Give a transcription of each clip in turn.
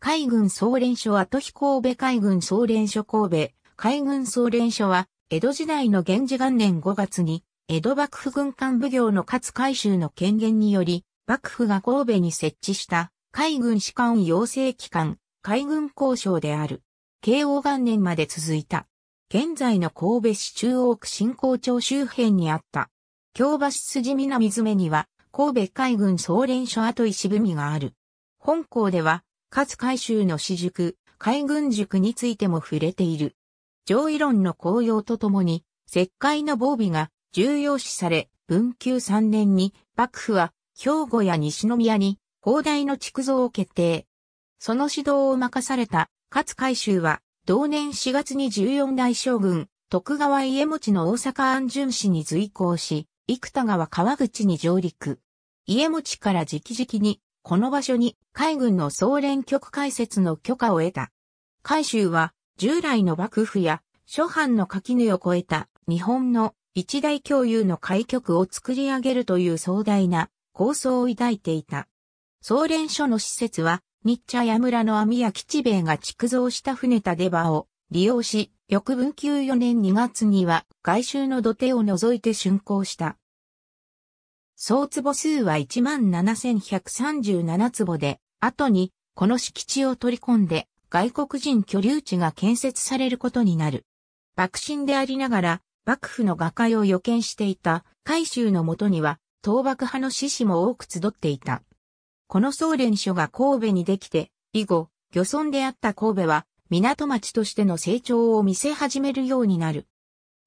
海軍総連署跡飛神戸海軍総連署神戸、海軍総連署は、江戸時代の源氏元年5月に、江戸幕府軍艦奉行の勝海舟の権限により、幕府が神戸に設置した海軍士官養成機関、海軍交渉である。慶応元年まで続いた。現在の神戸市中央区新港町周辺にあった。京橋筋南詰には、神戸海軍総連署跡石踏みがある。本校では、勝海舟の私塾、海軍塾についても触れている。上位論の公用とともに、石灰の防備が重要視され、文久3年に幕府は兵庫や西宮に広大の築造を決定。その指導を任された勝海舟は、同年4月に14代将軍、徳川家持の大阪安順市に随行し、幾田川川口に上陸。家持から直々にこの場所に海軍の総連局開設の許可を得た。海州は従来の幕府や諸藩の垣根を越えた日本の一大共有の開局を作り上げるという壮大な構想を抱いていた。総連所の施設は日茶屋村の網や吉兵衛が築造した船田出場を利用し、翌文休4年2月には外周の土手を除いて竣工した。総坪数は17,137坪で、後に、この敷地を取り込んで、外国人居留地が建設されることになる。幕臣でありながら、幕府の画家を予見していた、海州のもとには、倒幕派の志士も多く集っていた。この総連所が神戸にできて、以後、漁村であった神戸は、港町としての成長を見せ始めるようになる。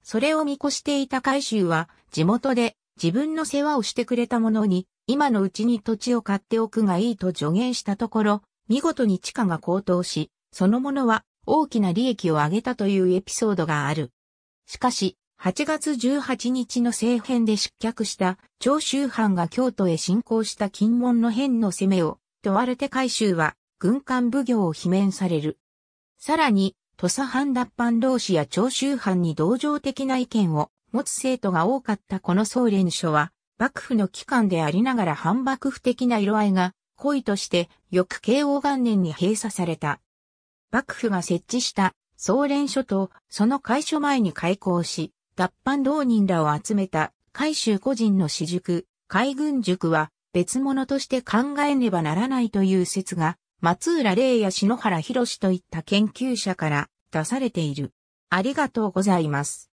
それを見越していた海州は、地元で自分の世話をしてくれた者に、今のうちに土地を買っておくがいいと助言したところ、見事に地価が高騰し、その者は大きな利益を上げたというエピソードがある。しかし、8月18日の政変で失脚した長州藩が京都へ侵攻した金門の変の攻めを問われて海州は軍艦奉行を罷免される。さらに、土佐藩脱藩同士や長州藩に同情的な意見を持つ生徒が多かったこの総連書は、幕府の機関でありながら反幕府的な色合いが、恋として、翌慶応元年に閉鎖された。幕府が設置した総連書と、その開所前に開校し、脱藩浪人らを集めた、海州個人の私塾、海軍塾は、別物として考えねばならないという説が、松浦玲や篠原博といった研究者から出されている。ありがとうございます。